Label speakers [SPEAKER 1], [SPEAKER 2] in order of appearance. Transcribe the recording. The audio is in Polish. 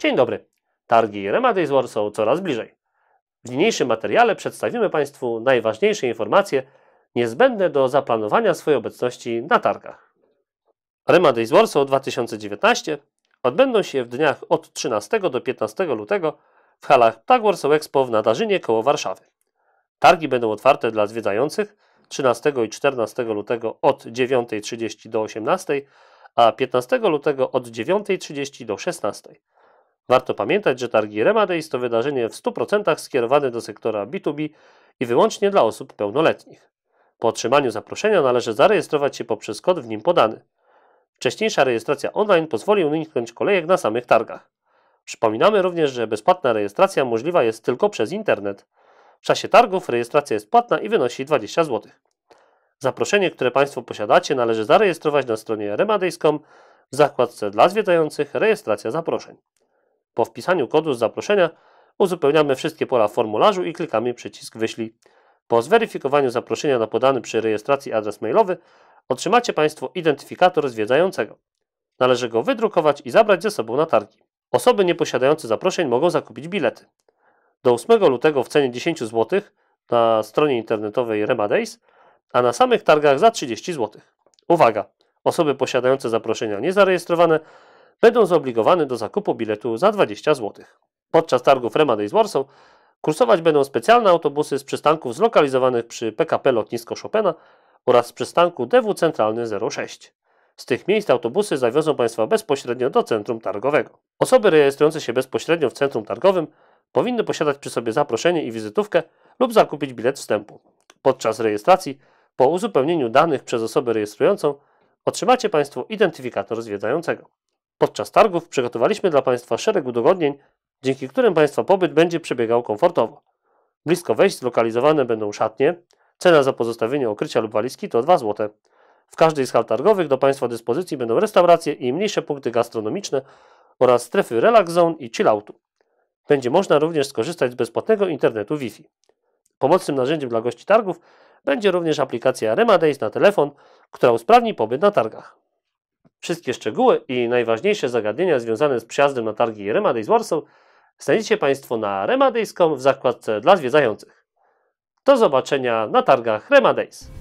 [SPEAKER 1] Dzień dobry. Targi Remedy War są coraz bliżej. W niniejszym materiale przedstawimy Państwu najważniejsze informacje niezbędne do zaplanowania swojej obecności na targach. Remedy War są 2019 odbędą się w dniach od 13 do 15 lutego w halach Tag Warsaw Expo w Nadarzynie koło Warszawy. Targi będą otwarte dla zwiedzających 13 i 14 lutego od 9.30 do 18, a 15 lutego od 9.30 do 16. Warto pamiętać, że targi Remadays to wydarzenie w 100% skierowane do sektora B2B i wyłącznie dla osób pełnoletnich. Po otrzymaniu zaproszenia należy zarejestrować się poprzez kod w nim podany. Wcześniejsza rejestracja online pozwoli uniknąć kolejek na samych targach. Przypominamy również, że bezpłatna rejestracja możliwa jest tylko przez internet. W czasie targów rejestracja jest płatna i wynosi 20 zł. Zaproszenie, które Państwo posiadacie, należy zarejestrować na stronie Remadejską, w zakładce dla zwiedzających rejestracja zaproszeń. Po wpisaniu kodu z zaproszenia uzupełniamy wszystkie pola w formularzu i klikamy przycisk wyślij. Po zweryfikowaniu zaproszenia na podany przy rejestracji adres mailowy otrzymacie Państwo identyfikator zwiedzającego. Należy go wydrukować i zabrać ze sobą na targi. Osoby nieposiadające zaproszeń mogą zakupić bilety. Do 8 lutego w cenie 10 zł na stronie internetowej Remadays, a na samych targach za 30 zł. Uwaga! Osoby posiadające zaproszenia niezarejestrowane będą zobligowane do zakupu biletu za 20 zł. Podczas targów Rema Days Warsaw kursować będą specjalne autobusy z przystanków zlokalizowanych przy PKP Lotnisko Chopina oraz z przystanku DW Centralny 06. Z tych miejsc autobusy zawiozą Państwa bezpośrednio do centrum targowego. Osoby rejestrujące się bezpośrednio w centrum targowym powinny posiadać przy sobie zaproszenie i wizytówkę lub zakupić bilet wstępu. Podczas rejestracji, po uzupełnieniu danych przez osobę rejestrującą, otrzymacie Państwo identyfikator zwiedzającego. Podczas targów przygotowaliśmy dla Państwa szereg udogodnień, dzięki którym Państwa pobyt będzie przebiegał komfortowo. Blisko wejść zlokalizowane będą szatnie. Cena za pozostawienie okrycia lub walizki to 2 zł. W każdej z hal targowych do Państwa dyspozycji będą restauracje i mniejsze punkty gastronomiczne oraz strefy relax zone i chilloutu. Będzie można również skorzystać z bezpłatnego internetu Wi-Fi. Pomocnym narzędziem dla gości targów będzie również aplikacja Remadays na telefon, która usprawni pobyt na targach. Wszystkie szczegóły i najważniejsze zagadnienia związane z przyjazdem na targi Remadays Warsaw znajdziecie Państwo na remadays.com w zakładce dla zwiedzających. Do zobaczenia na targach Remadejs.